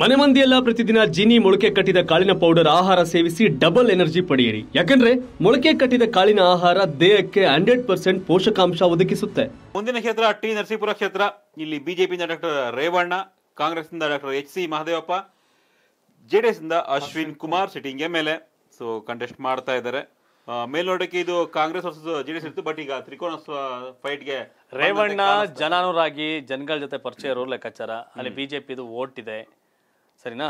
ಮನೆ ಮಂದಿಯೆಲ್ಲ ಪ್ರತಿದಿನ ಜೀನಿ ಮೊಳಕೆ ಕಟ್ಟಿದ ಕಾಳಿನ ಪೌಡರ್ ಆಹಾರ ಸೇವಿಸಿ ಡಬಲ್ ಎನರ್ಜಿ ಪಡೆಯಿರಿ ಯಾಕಂದ್ರೆ ಮೊಳಕೆ ಕಟ್ಟಿದ ಕಾಳಿನ ಆಹಾರ ದೇಹಕ್ಕೆ ಹಂಡ್ರೆಡ್ ಪರ್ಸೆಂಟ್ ಪೋಷಕಾಂಶ ಒದಗಿಸುತ್ತೆ ಮುಂದಿನ ಕ್ಷೇತ್ರ ಟಿ ನರಸೀಪುರ ಕ್ಷೇತ್ರ ಇಲ್ಲಿ ಬಿಜೆಪಿಯಿಂದ ಡಾಕ್ಟರ್ ರೇವಣ್ಣ ಕಾಂಗ್ರೆಸ್ನಿಂದ doctor H C Mahadevappa JDS ಇಂದ ಅಶ್ವಿನ್ ಕುಮಾರ್ ಸಿಟ್ಟಿಂಗ್ ಮೇಲೆ ಸೊ ಕಂಟೆಸ್ಟ್ ಮಾಡ್ತಾ ಇದ್ದಾರೆ ಮೇಲ್ನೋಟಕ್ಕೆ ಇದು ಕಾಂಗ್ರೆಸ್ ವರ್ಸಸ್ ಜೆಡಿಎಸ್ ಇತ್ತು ಬಟ್ ಈಗ ತ್ರಿಕೋನ ಫೈಟ್ಗೆ ರೇವಣ್ಣ ಜನಾನುರಾಗಿ ಜನಗಳ ಜೊತೆ ಪರಿಚಯ ಇರೋ ಲೆಕ್ಕಾಚಾರ ಅಲ್ಲಿ ಬಿಜೆಪಿದು ಓಟ್ ಇದೆ ಸರಿನಾ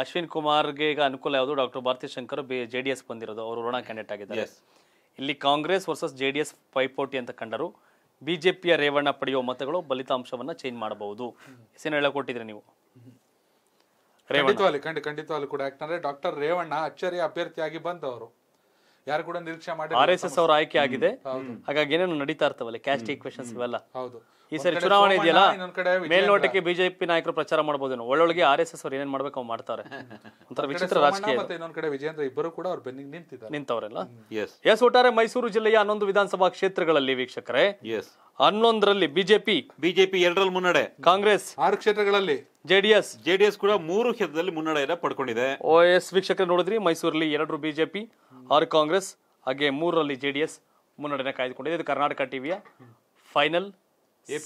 ಅಶ್ವಿನ್ ಕುಮಾರ್ಗೆ ಈಗ ಅನುಕೂಲ ಯಾವುದು doctor Bharathi Shankar J D S ಬಂದಿರೋದು ಅವರು ಋಣ ಕ್ಯಾಂಡಿಡೇಟ್ ಆಗಿದ್ದಾರೆ ಇಲ್ಲಿ Congress versus J D S ಪೈಪೋಟಿ ಅಂತ ಕಂಡರು ಬಿಜೆಪಿಯ ರೇವಣ್ಣ ಪಡೆಯುವ ಮತಗಳು ಫಲಿತಾಂಶವನ್ನು ಚೇಂಜ್ ಮಾಡಬಹುದು ಹೆಸರು ಹೇಳಿಕೊಟ್ಟಿದ್ರಿ ನೀವು ಖಂಡಿತವಾಗಿ ಖಂಡಿತವಾಗ್ಲಿ ಕೂಡ ಯಾಕಂದ್ರೆ ಡಾಕ್ಟರ್ ರೇವಣ್ಣ ಅಚ್ಚರಿಯ ಅಭ್ಯರ್ಥಿಯಾಗಿ ಬಂದವರು ಯಾರು ಕೂಡ ನಿರೀಕ್ಷೆ ಆರ್ ಎಸ್ ಎಸ್ ಅವರ ಆಯ್ಕೆ ಆಗಿದೆ ಹಾಗಾಗಿ ಏನೇನು ನಡೀತಾ ಇರ್ತಾವಲ್ಲ ಕ್ಯಾಸ್ಟ್ ಈಕ್ವೇಶನ್ಸ್ ಇವೆಲ್ಲ ಹೌದು ಈ ಸರಿ ಚುನಾವಣೆ ಇದೆಯಲ್ಲ ಮೇಲ್ನೋಟಕ್ಕೆ ಬಿಜೆಪಿ ನಾಯಕರು ಪ್ರಚಾರ ಮಾಡಬಹುದು ಒಳ್ಳೊಳಗೆ ಆರ್ ಎಸ್ ಎಸ್ ಅವ್ರು ಏನೇನ್ ಮಾಡ್ಬೇಕು ಅವ್ರು ಮಾಡ್ತಾರೆ ಒಂಥರ ವಿಚಿತ್ರ ರಾಜಕೀಯ ಕಡೆ ವಿಜೇಂದ್ರ ಇಬ್ಬರು ಕೂಡ ಅವ್ರು ಬೆನ್ನಿಗೆ ನಿಂತಿದ್ದಾರೆ ನಿಂತವರೆಲ್ಲ ಎಸ್ ಒಟ್ಟಾರೆ ಮೈಸೂರು ಜಿಲ್ಲೆಯ ಹನ್ನೊಂದು ವಿಧಾನಸಭಾ ಕ್ಷೇತ್ರಗಳಲ್ಲಿ ವೀಕ್ಷಕರೇ ಎಸ್ ಹನ್ನೊಂದರಲ್ಲಿ ಬಿಜೆಪಿ ಬಿಜೆಪಿ ಎರಡರಲ್ಲಿ ಮುನ್ನಡೆ ಕಾಂಗ್ರೆಸ್ ಆರು ಕ್ಷೇತ್ರಗಳಲ್ಲಿ ಜೆಡಿಎಸ್ ಜೆಡಿಎಸ್ ಕೂಡ ಮೂರು ಕ್ಷೇತ್ರದಲ್ಲಿ ಮುನ್ನಡೆಯನ್ನ ಪಡ್ಕೊಂಡಿದೆ ಓ ಎಸ್ ವೀಕ್ಷಕರು ನೋಡಿದ್ರಿ ಮೈಸೂರಲ್ಲಿ ಎರಡರು ಬಿಜೆಪಿ ಆರು ಕಾಂಗ್ರೆಸ್ ಹಾಗೆ ಮೂರರಲ್ಲಿ ಜೆಡಿಎಸ್ ಮುನ್ನಡೆನ ಕಾಯ್ದುಕೊಂಡಿದೆ ಇದು ಕರ್ನಾಟಕ ಟಿವಿಯ ಫೈನಲ್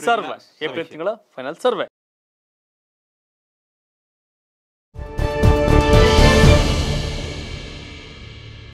ಸರ್ವೆ ಏಪ್ರಿಲ್ ತಿಂಗಳ ಫೈನಲ್ ಸರ್ವೆ